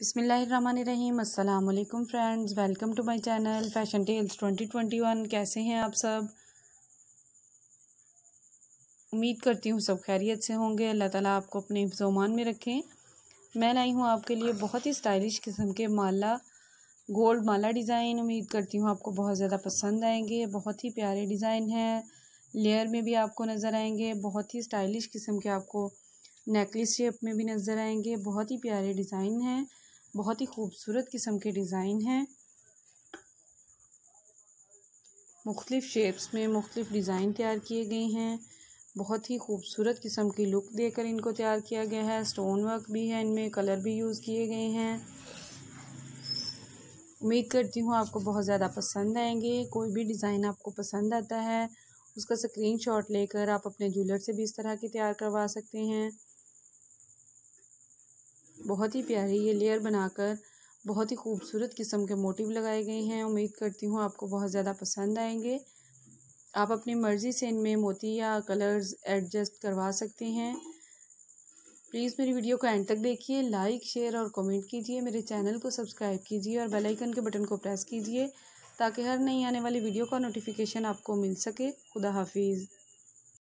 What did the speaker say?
बसमीम friends welcome to my channel fashion tales 2021 कैसे हैं आप सब उम्मीद करती हूँ सब खैरियत से होंगे अल्लाह ताला आपको अपने जोमान में रखें मैं लाई हूँ आपके लिए बहुत ही स्टाइलिश किस्म के माला गोल्ड माला डिज़ाइन उम्मीद करती हूँ आपको बहुत ज़्यादा पसंद आएंगे बहुत ही प्यारे डिज़ाइन हैं लेयर में भी आपको नज़र आएंगे बहुत ही स्टाइलिश किस्म के आपको नेकलेस शेप में भी नज़र आएंगे बहुत ही प्यारे डिज़ाइन हैं बहुत ही खूबसूरत किस्म के डिज़ाइन हैं मुख्तफ शेप्स में मुख्तफ डिज़ाइन तैयार किए गए हैं बहुत ही खूबसूरत किस्म की लुक देकर इनको तैयार किया गया है स्टोन वर्क भी है इनमें कलर भी यूज़ किए गए हैं उम्मीद करती हूँ आपको बहुत ज़्यादा पसंद आएंगे कोई भी डिज़ाइन आपको पसंद आता है उसका स्क्रीन शॉट लेकर आप अपने ज्वेलर से भी इस तरह के तैयार करवा सकते हैं बहुत ही प्यारी ये लेयर बनाकर बहुत ही खूबसूरत किस्म के मोटिव लगाए गए हैं उम्मीद करती हूँ आपको बहुत ज़्यादा पसंद आएंगे आप अपनी मर्ज़ी से इनमें मोती या कलर्स एडजस्ट करवा सकते हैं प्लीज़ मेरी वीडियो को एंड तक देखिए लाइक शेयर और कमेंट कीजिए मेरे चैनल को सब्सक्राइब कीजिए और बेल आइकन के बटन को प्रेस कीजिए ताकि हर नई आने वाली वीडियो का नोटिफिकेशन आपको मिल सके खुदा हाफिज़